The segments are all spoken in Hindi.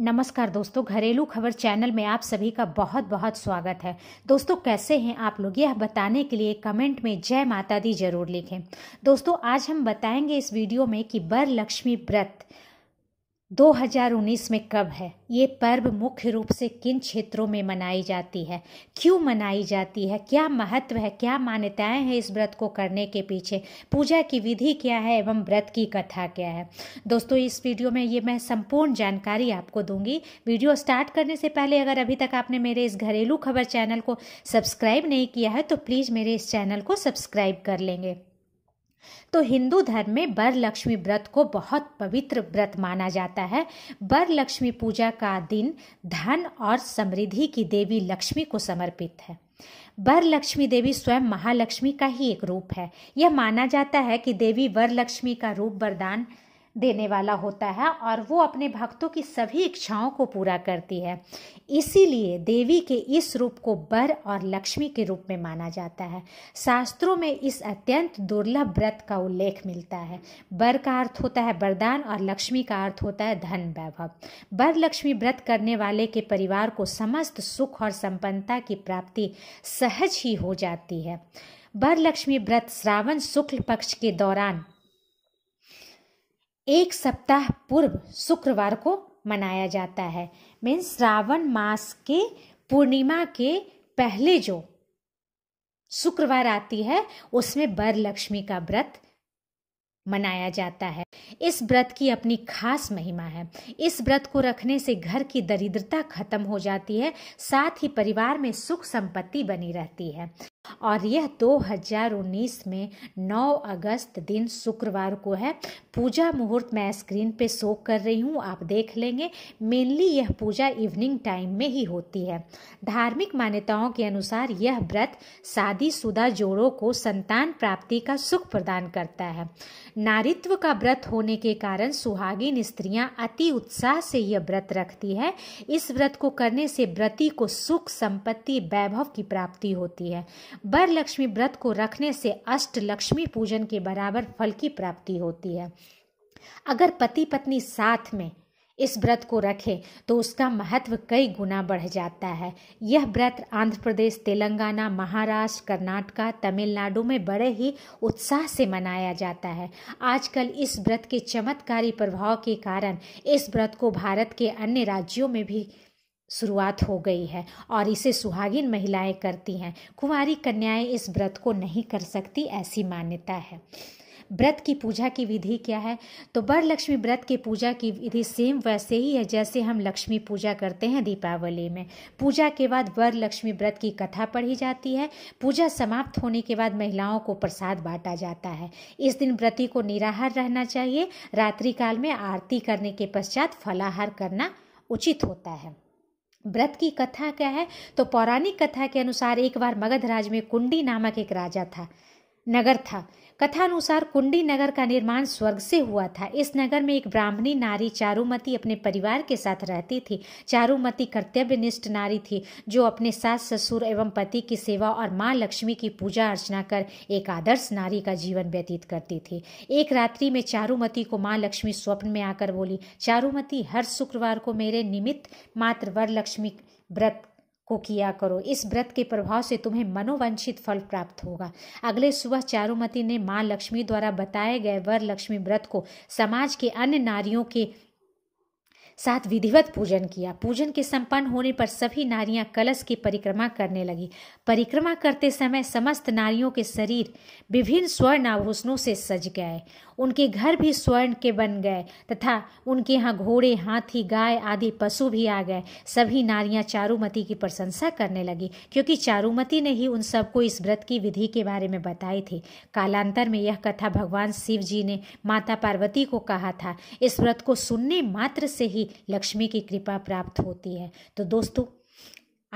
नमस्कार दोस्तों घरेलू खबर चैनल में आप सभी का बहुत बहुत स्वागत है दोस्तों कैसे हैं आप लोग यह बताने के लिए कमेंट में जय माता दी जरूर लिखें दोस्तों आज हम बताएंगे इस वीडियो में कि बर लक्ष्मी व्रत 2019 में कब है ये पर्व मुख्य रूप से किन क्षेत्रों में मनाई जाती है क्यों मनाई जाती है क्या महत्व है क्या मान्यताएं हैं इस व्रत को करने के पीछे पूजा की विधि क्या है एवं व्रत की कथा क्या है दोस्तों इस वीडियो में ये मैं संपूर्ण जानकारी आपको दूंगी वीडियो स्टार्ट करने से पहले अगर अभी तक आपने मेरे इस घरेलू खबर चैनल को सब्सक्राइब नहीं किया है तो प्लीज़ मेरे इस चैनल को सब्सक्राइब कर लेंगे तो हिंदू धर्म में बर लक्ष्मी व्रत को बहुत पवित्र व्रत माना जाता है बर लक्ष्मी पूजा का दिन धन और समृद्धि की देवी लक्ष्मी को समर्पित है बर लक्ष्मी देवी स्वयं महालक्ष्मी का ही एक रूप है यह माना जाता है कि देवी वर लक्ष्मी का रूप वरदान देने वाला होता है और वो अपने भक्तों की सभी इच्छाओं को पूरा करती है इसीलिए देवी के इस रूप को बर और लक्ष्मी के रूप में माना जाता है शास्त्रों में इस अत्यंत दुर्लभ व्रत का उल्लेख मिलता है बर का अर्थ होता है वरदान और लक्ष्मी का अर्थ होता है धन वैभव बर लक्ष्मी व्रत करने वाले के परिवार को समस्त सुख और संपन्नता की प्राप्ति सहज ही हो जाती है बर लक्ष्मी व्रत श्रावण शुक्ल पक्ष के दौरान एक सप्ताह पूर्व शुक्रवार को मनाया जाता है मीन्स श्रावण मास के पूर्णिमा के पहले जो शुक्रवार आती है उसमें बर लक्ष्मी का व्रत मनाया जाता है इस व्रत की अपनी खास महिमा है इस व्रत को रखने से घर की दरिद्रता खत्म हो जाती है साथ ही परिवार में सुख संपत्ति बनी रहती है और यह 2019 में 9 अगस्त दिन शुक्रवार को है पूजा मुहूर्त मैं स्क्रीन पे शो कर रही हूँ आप देख लेंगे मेनली यह पूजा इवनिंग टाइम में ही होती है धार्मिक मान्यताओं के अनुसार यह व्रत शादीशुदा जोड़ों को संतान प्राप्ति का सुख प्रदान करता है नारित्व का व्रत होने के कारण सुहागिन स्त्रियाँ अति उत्साह से यह व्रत रखती है इस व्रत को करने से व्रती को सुख संपत्ति वैभव की प्राप्ति होती है बर लक्ष्मी व्रत को रखने से अष्ट लक्ष्मी पूजन के बराबर फल की प्राप्ति होती है अगर पति पत्नी साथ में इस व्रत को रखें तो उसका महत्व कई गुना बढ़ जाता है यह व्रत आंध्र प्रदेश तेलंगाना महाराष्ट्र कर्नाटका तमिलनाडु में बड़े ही उत्साह से मनाया जाता है आजकल इस व्रत के चमत्कारी प्रभाव के कारण इस व्रत को भारत के अन्य राज्यों में भी शुरुआत हो गई है और इसे सुहागिन महिलाएं करती हैं कुंवारी कन्याएं इस व्रत को नहीं कर सकती ऐसी मान्यता है व्रत की पूजा की विधि क्या है तो बर लक्ष्मी व्रत की पूजा की विधि सेम वैसे ही है जैसे हम लक्ष्मी पूजा करते हैं दीपावली में पूजा के बाद वर लक्ष्मी व्रत की कथा पढ़ी जाती है पूजा समाप्त होने के बाद महिलाओं को प्रसाद बांटा जाता है इस दिन व्रती को निराहार रहना चाहिए रात्रि काल में आरती करने के पश्चात फलाहार करना उचित होता है व्रत की कथा क्या है तो पौराणिक कथा के अनुसार एक बार मगधराज में कुंडी नामक एक राजा था नगर था कथानुसार कुंडी नगर का निर्माण स्वर्ग से हुआ था इस नगर में एक ब्राह्मणी नारी चारुमती अपने परिवार के साथ रहती थी चारुमती कर्तव्यनिष्ठ नारी थी जो अपने सास ससुर एवं पति की सेवा और माँ लक्ष्मी की पूजा अर्चना कर एक आदर्श नारी का जीवन व्यतीत करती थी एक रात्रि में चारुमती को माँ लक्ष्मी स्वप्न में आकर बोली चारुमती हर शुक्रवार को मेरे निमित्त मात्र वर लक्ष्मी व्रत को किया करो इस व्रत के प्रभाव से तुम्हें मनोवंशित फल प्राप्त होगा अगले सुबह चारुमती ने माँ लक्ष्मी द्वारा बताए गए वर लक्ष्मी व्रत को समाज के अन्य नारियों के साथ विधिवत पूजन किया पूजन के संपन्न होने पर सभी नारियां कलश की परिक्रमा करने लगी परिक्रमा करते समय समस्त नारियों के शरीर विभिन्न स्वर्ण आभूषणों से सज गए उनके घर भी स्वर्ण के बन गए तथा उनके यहाँ घोड़े हाथी गाय आदि पशु भी आ गए सभी नारियां चारुमती की प्रशंसा करने लगी क्योंकि चारुमती ने ही उन सबको इस व्रत की विधि के बारे में बताई थी कालांतर में यह कथा भगवान शिव जी ने माता पार्वती को कहा था इस व्रत को सुनने मात्र से ही लक्ष्मी की कृपा प्राप्त होती है तो दोस्तों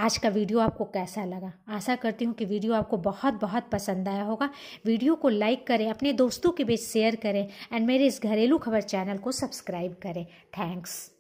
आज का वीडियो आपको कैसा लगा आशा करती हूँ कि वीडियो आपको बहुत बहुत पसंद आया होगा वीडियो को लाइक करें अपने दोस्तों के बीच शेयर करें एंड मेरे इस घरेलू खबर चैनल को सब्सक्राइब करें थैंक्स